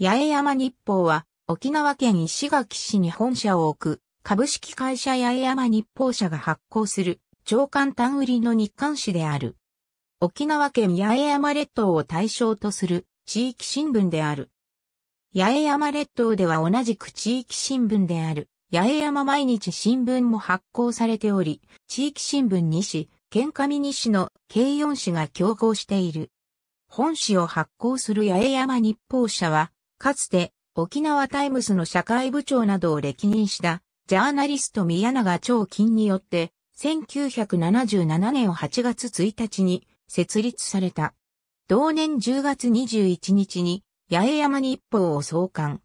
八重山日報は、沖縄県石垣市に本社を置く、株式会社八重山日報社が発行する、長官単売りの日刊誌である。沖縄県八重山列島を対象とする地域新聞である。八重山列島では同じく地域新聞である、八重山毎日新聞も発行されており、地域新聞2市、県上2市の計4市が競合している。本市を発行する八重山日報社は、かつて沖縄タイムスの社会部長などを歴任したジャーナリスト宮永長金によって1977年8月1日に設立された。同年10月21日に八重山日報を創刊。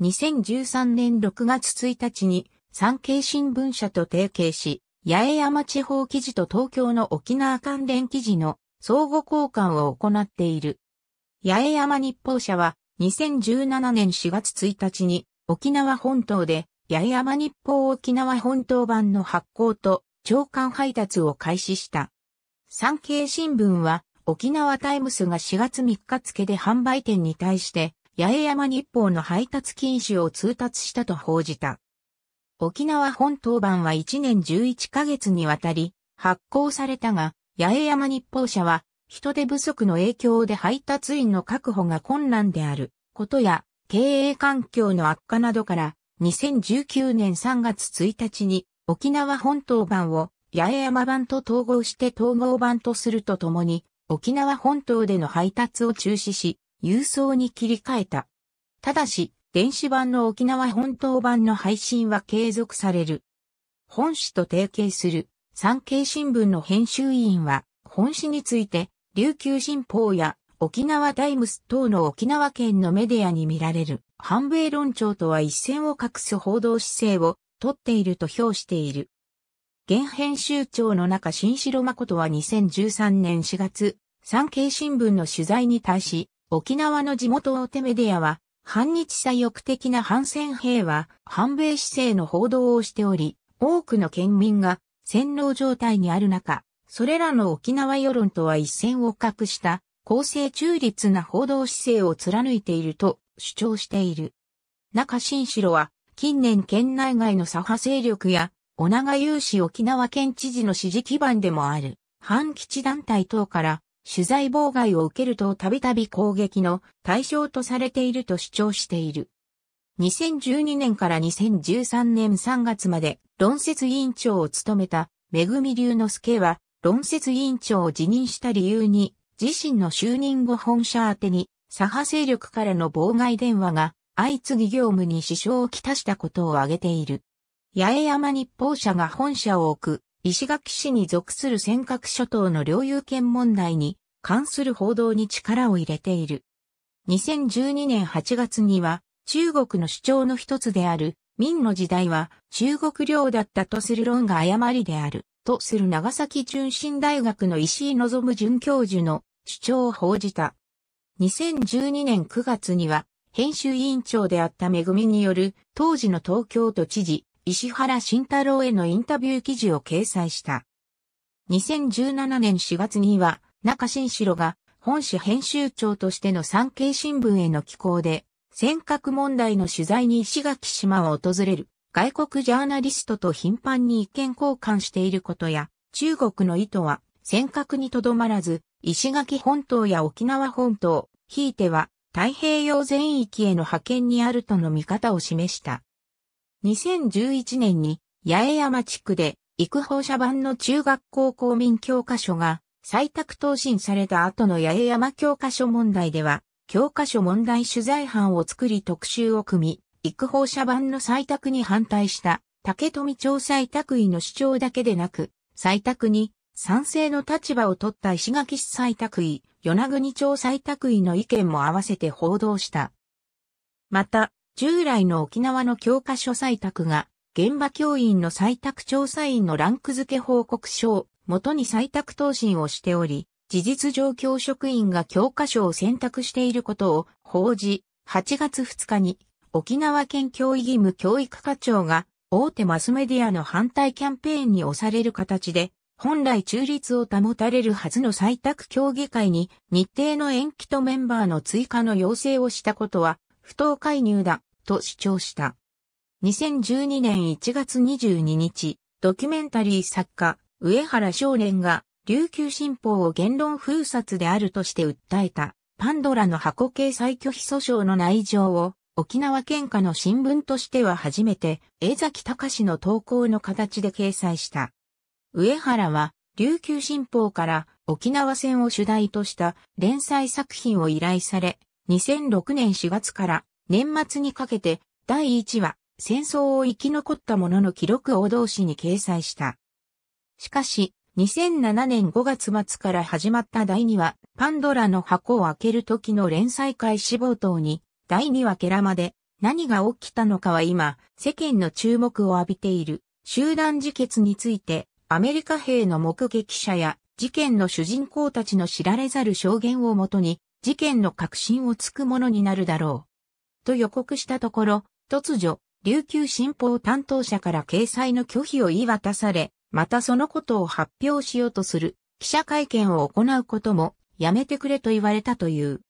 2013年6月1日に産経新聞社と提携し、八重山地方記事と東京の沖縄関連記事の相互交換を行っている。八重山日報社は2017年4月1日に沖縄本島で八重山日報沖縄本島版の発行と長官配達を開始した。産経新聞は沖縄タイムスが4月3日付で販売店に対して八重山日報の配達禁止を通達したと報じた。沖縄本島版は1年11ヶ月にわたり発行されたが、八重山日報社は人手不足の影響で配達員の確保が困難であることや、経営環境の悪化などから、2019年3月1日に沖縄本島版を八重山版と統合して統合版とするとともに、沖縄本島での配達を中止し、郵送に切り替えた。ただし、電子版の沖縄本島版の配信は継続される。本市と提携する産経新聞の編集委員は、本市について、琉球新報や沖縄タイムス等の沖縄県のメディアに見られる、反米論調とは一線を画す報道姿勢を取っていると評している。現編集長の中新城誠は2013年4月、産経新聞の取材に対し、沖縄の地元大手メディアは、反日左翼的な反戦兵は、反米姿勢の報道をしており、多くの県民が洗脳状態にある中、それらの沖縄世論とは一線を画した公正中立な報道姿勢を貫いていると主張している。中新城は近年県内外の左派勢力やお長有志沖縄県知事の支持基盤でもある反基地団体等から取材妨害を受けるとたびたび攻撃の対象とされていると主張している。2012年から2013年3月まで論説委員長を務めためぐみ龍之介は論説委員長を辞任した理由に、自身の就任後本社宛てに、左派勢力からの妨害電話が相次ぎ業務に支障をきたしたことを挙げている。八重山日報社が本社を置く、石垣市に属する尖閣諸島の領有権問題に関する報道に力を入れている。2012年8月には、中国の主張の一つである、明の時代は中国領だったとする論が誤りである。とする長崎中心大学の石井望准教授の主張を報じた。2012年9月には、編集委員長であっためぐみによる当時の東京都知事、石原慎太郎へのインタビュー記事を掲載した。2017年4月には、中新城が本誌編集長としての産経新聞への寄稿で、尖閣問題の取材に石垣島を訪れる外国ジャーナリストと頻繁に意見交換していることや、中国の意図は、尖閣にとどまらず、石垣本島や沖縄本島、ひいては太平洋全域への派遣にあるとの見方を示した。2011年に八重山地区で育放射版の中学校公民教科書が採択答申された後の八重山教科書問題では、教科書問題取材班を作り特集を組み、育法者版の採択に反対した竹富町採択医の主張だけでなく、採択に賛成の立場を取った石垣市採択医、与那国町採択医の意見も合わせて報道した。また、従来の沖縄の教科書採択が、現場教員の採択調査員のランク付け報告書を元に採択答申をしており、事実上教職員が教科書を選択していることを報じ、8月2日に沖縄県教育義務教育課長が大手マスメディアの反対キャンペーンに押される形で、本来中立を保たれるはずの採択協議会に日程の延期とメンバーの追加の要請をしたことは不当介入だと主張した。2012年1月22日、ドキュメンタリー作家、上原少年が琉球新報を言論封殺であるとして訴えたパンドラの箱系再拒否訴訟の内情を沖縄県下の新聞としては初めて、江崎隆の投稿の形で掲載した。上原は、琉球新報から沖縄戦を主題とした連載作品を依頼され、2006年4月から年末にかけて第1話、戦争を生き残った者の記録を同士に掲載した。しかし、2007年5月末から始まった第2話、パンドラの箱を開ける時の連載開始冒頭に、第2話ケラマで何が起きたのかは今、世間の注目を浴びている集団自決について、アメリカ兵の目撃者や事件の主人公たちの知られざる証言をもとに、事件の核心をつくものになるだろう。と予告したところ、突如、琉球新報担当者から掲載の拒否を言い渡され、またそのことを発表しようとする記者会見を行うこともやめてくれと言われたという。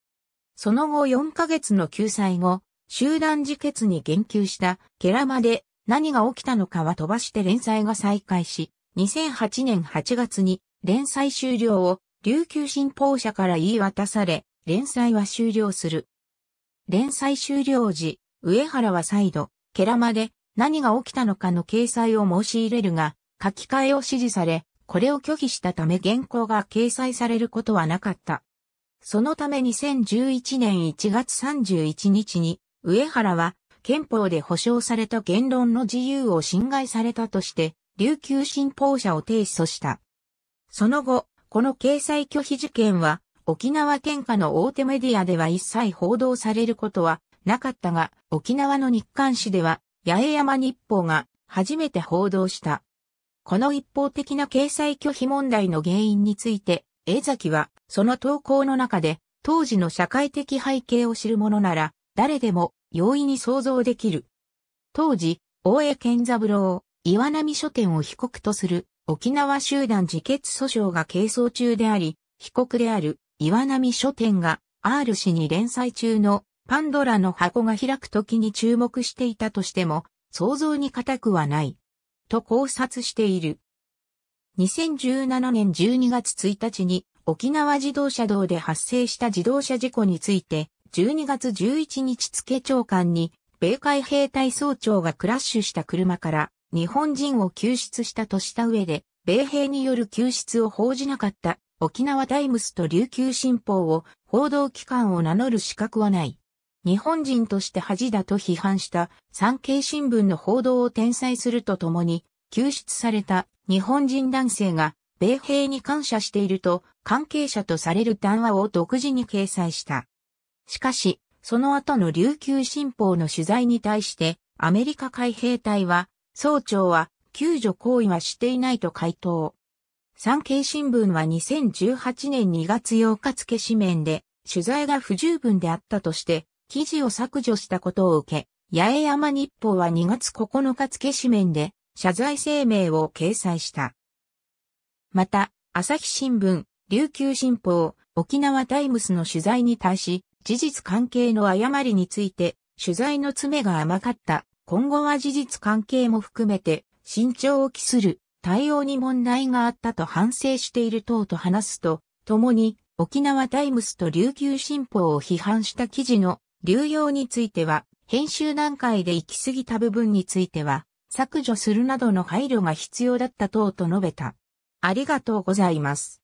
その後4ヶ月の救済後、集団自決に言及したケラマで何が起きたのかは飛ばして連載が再開し、2008年8月に連載終了を琉球新報社から言い渡され、連載は終了する。連載終了時、上原は再度、ケラマで何が起きたのかの掲載を申し入れるが、書き換えを指示され、これを拒否したため原稿が掲載されることはなかった。そのため2011年1月31日に、上原は憲法で保障された言論の自由を侵害されたとして、琉球新報社を提訴した。その後、この掲載拒否事件は、沖縄県下の大手メディアでは一切報道されることはなかったが、沖縄の日刊誌では、八重山日報が初めて報道した。この一方的な掲載拒否問題の原因について、江崎は、その投稿の中で、当時の社会的背景を知るものなら、誰でも容易に想像できる。当時、大江健三郎を岩波書店を被告とする沖縄集団自決訴訟が係争中であり、被告である岩波書店が R 氏に連載中のパンドラの箱が開く時に注目していたとしても、想像に難くはない。と考察している。2017年12月1日に沖縄自動車道で発生した自動車事故について、12月11日付長官に、米海兵隊総長がクラッシュした車から日本人を救出したとした上で、米兵による救出を報じなかった沖縄タイムスと琉球新報を報道機関を名乗る資格はない。日本人として恥だと批判した産経新聞の報道を転載するとともに、救出された日本人男性が米兵に感謝していると関係者とされる談話を独自に掲載した。しかし、その後の琉球新報の取材に対してアメリカ海兵隊は、総長は救助行為はしていないと回答。産経新聞は2018年2月8日付紙面で取材が不十分であったとして記事を削除したことを受け、八重山日報は2月9日付紙面で謝罪声明を掲載した。また、朝日新聞、琉球新報、沖縄タイムスの取材に対し、事実関係の誤りについて、取材の詰めが甘かった。今後は事実関係も含めて、慎重を期する、対応に問題があったと反省している等と話すと、共に、沖縄タイムスと琉球新報を批判した記事の流用については、編集段階で行き過ぎた部分については、削除するなどの配慮が必要だった等と述べた。ありがとうございます。